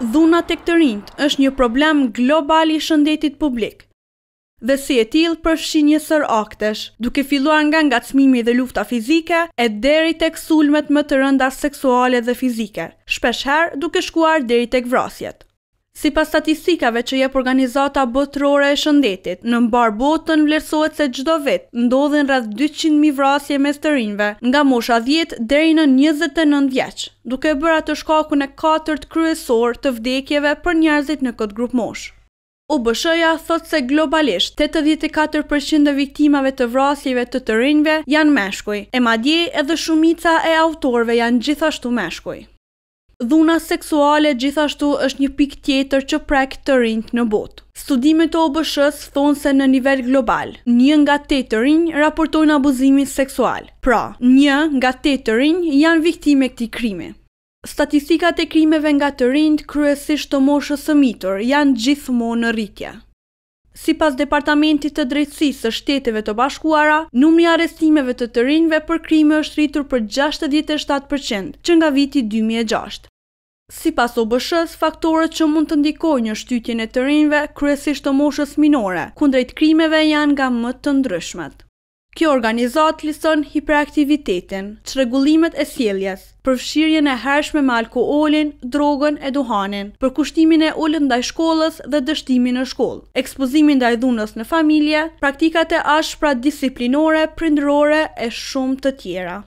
dhuna tek të rinjt është një problem global i shëndetit publik dhe si e tillë përfshin një sër aktesh, duke filluar nga ngacmimi dhe lufta fizike e deri tek sulmet më të rënda seksuale dhe fizike, shpesher duke shkuar deri tek vrasjet. Si pas statistikave që jep organizata botërore e shëndetit, në mbar botën vlerësohet se gjdo vit ndodhin rrëth 200.000 vrasje me stërinve nga mosha 10 deri në 29 vjeqë, duke bëra të shkaku në 4 kryesor të vdekjeve për njerëzit në këtë grup mosh. U ja thot se globalisht 84% e viktimave të vrasjeve të të rinjve janë meshkuj, e madje edhe shumica e autorve janë gjithashtu meshkuj. Dhuna seksuale gjithashtu është një pik tjetër që prek të rinjt në botë. Studime të OBSH-s thonë se në nivel global, një nga të të rinjë raportojnë abuzimin seksual. Pra, një nga të të rinjë janë viktime këti krimi. Statistikat e krimeve nga të rinjt kryesisht të moshës së mitur janë gjithmo në rritje. Si pas Departamentit të Drejtsisë së shteteve të bashkuara, numri arestimeve të të rinjve për krime është rritur për 67% që nga viti 2006. Si pas o bëshës, faktore që mund të ndikoj një shtytjen e të rinjve, kryesisht të moshës minore, kundrejt krimeve janë nga më të ndryshmet. Kjo organizat lison hiperaktivitetin, që regullimet e sieljes, përfshirjen e hershme me alkoholin, drogën e duhanin, për kushtimin e ullën dhe shkollës dhe dështimin e shkollë, ekspozimin dhe dhunës në familje, praktikate ashpra disiplinore, prindrore e shumë të tjera.